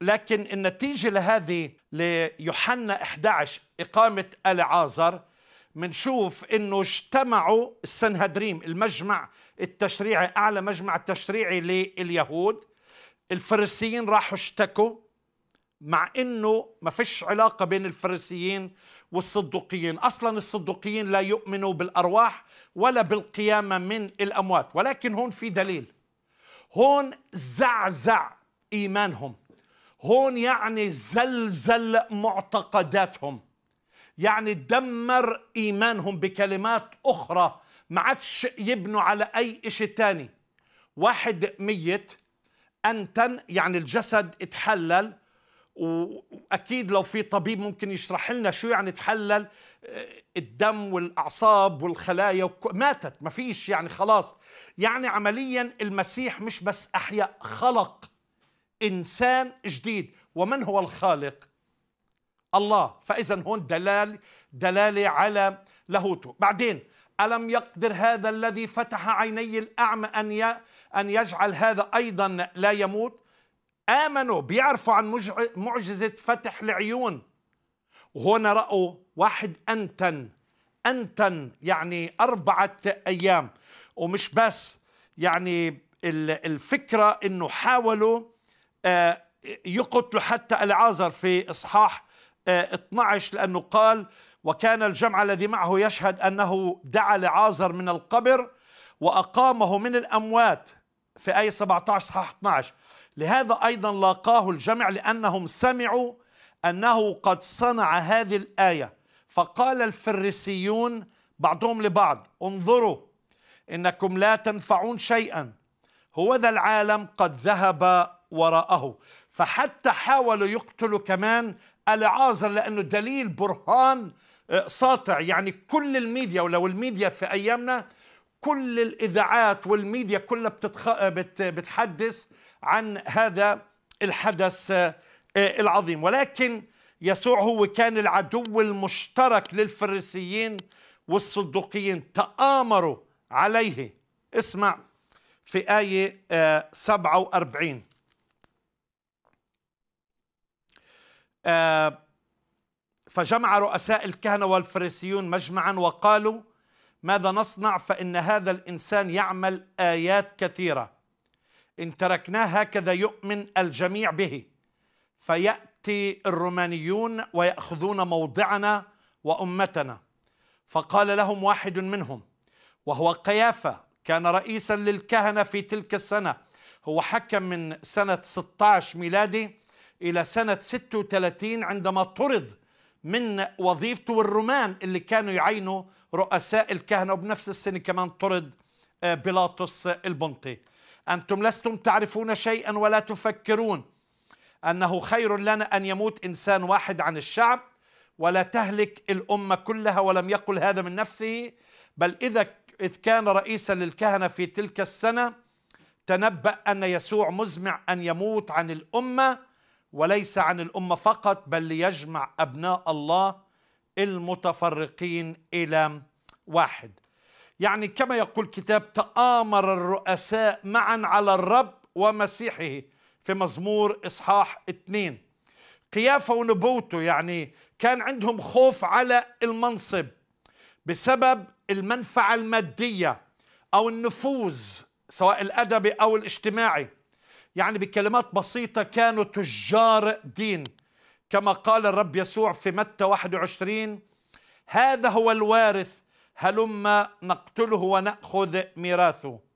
لكن النتيجة لهذه ليوحنا 11 إقامة العازر منشوف انه اجتمعوا السنهدريم المجمع التشريعي اعلى مجمع تشريعي لليهود الفرسيين راحوا اشتكوا مع انه ما فيش علاقه بين الفرسيين والصدوقيين اصلا الصدوقيين لا يؤمنوا بالارواح ولا بالقيامه من الاموات ولكن هون في دليل هون زعزع ايمانهم هون يعني زلزل معتقداتهم يعني دمر إيمانهم بكلمات أخرى ما عادش يبنوا على أي شيء تاني واحد ميت أنتن يعني الجسد اتحلل واكيد لو في طبيب ممكن يشرح لنا شو يعني تحلل آه، الدم والاعصاب والخلايا ماتت ما فيش يعني خلاص يعني عمليا المسيح مش بس احيا خلق انسان جديد ومن هو الخالق الله فاذا هون دلال دلاله على لاهوته بعدين الم يقدر هذا الذي فتح عيني الاعمى ان ان يجعل هذا ايضا لا يموت امنوا بيعرفوا عن معجزه فتح العيون وهنا راوا واحد انتن انتن يعني اربعه ايام ومش بس يعني الفكره انه حاولوا آه، يقتل حتى العازر في إصحاح 12 آه، لأنه قال وكان الجمع الذي معه يشهد أنه دعا لعازر من القبر وأقامه من الأموات في أي 17 صحاح 12 لهذا أيضا لاقاه الجمع لأنهم سمعوا أنه قد صنع هذه الآية فقال الفريسيون بعضهم لبعض انظروا إنكم لا تنفعون شيئا هو ذا العالم قد ذهب وراءه فحتى حاولوا يقتلوا كمان العازر لأنه دليل برهان آه، ساطع يعني كل الميديا ولو الميديا في أيامنا كل الإذاعات والميديا كلها بتتخ... آه، بت... بتحدث عن هذا الحدث آه، العظيم ولكن يسوع هو كان العدو المشترك للفريسيين والصدوقيين تآمروا عليه اسمع في آية 47 آه، فجمع رؤساء الكهنة والفريسيون مجمعا وقالوا ماذا نصنع فإن هذا الإنسان يعمل آيات كثيرة إن تركناه هكذا يؤمن الجميع به فيأتي الرومانيون ويأخذون موضعنا وأمتنا فقال لهم واحد منهم وهو قيافة كان رئيسا للكهنة في تلك السنة هو حكم من سنة 16 ميلادي إلى سنة 36 عندما طرد من وظيفته والرومان اللي كانوا يعينوا رؤساء الكهنة وبنفس السنة كمان طرد آه، بيلاطس البنطي أنتم لستم تعرفون شيئا ولا تفكرون أنه خير لنا أن يموت إنسان واحد عن الشعب ولا تهلك الأمة كلها ولم يقل هذا من نفسه بل إذا إذ كان رئيسا للكهنة في تلك السنة تنبأ أن يسوع مزمع أن يموت عن الأمة وليس عن الامه فقط بل ليجمع ابناء الله المتفرقين الى واحد يعني كما يقول كتاب تآمر الرؤساء معا على الرب ومسيحه في مزمور إصحاح اثنين قيافة ونبوته يعني كان عندهم خوف على المنصب بسبب المنفعة المادية أو النفوذ سواء الأدبي أو الاجتماعي يعني بكلمات بسيطة كانوا تجار دين كما قال الرب يسوع في متى 21 هذا هو الوارث هلما نقتله ونأخذ ميراثه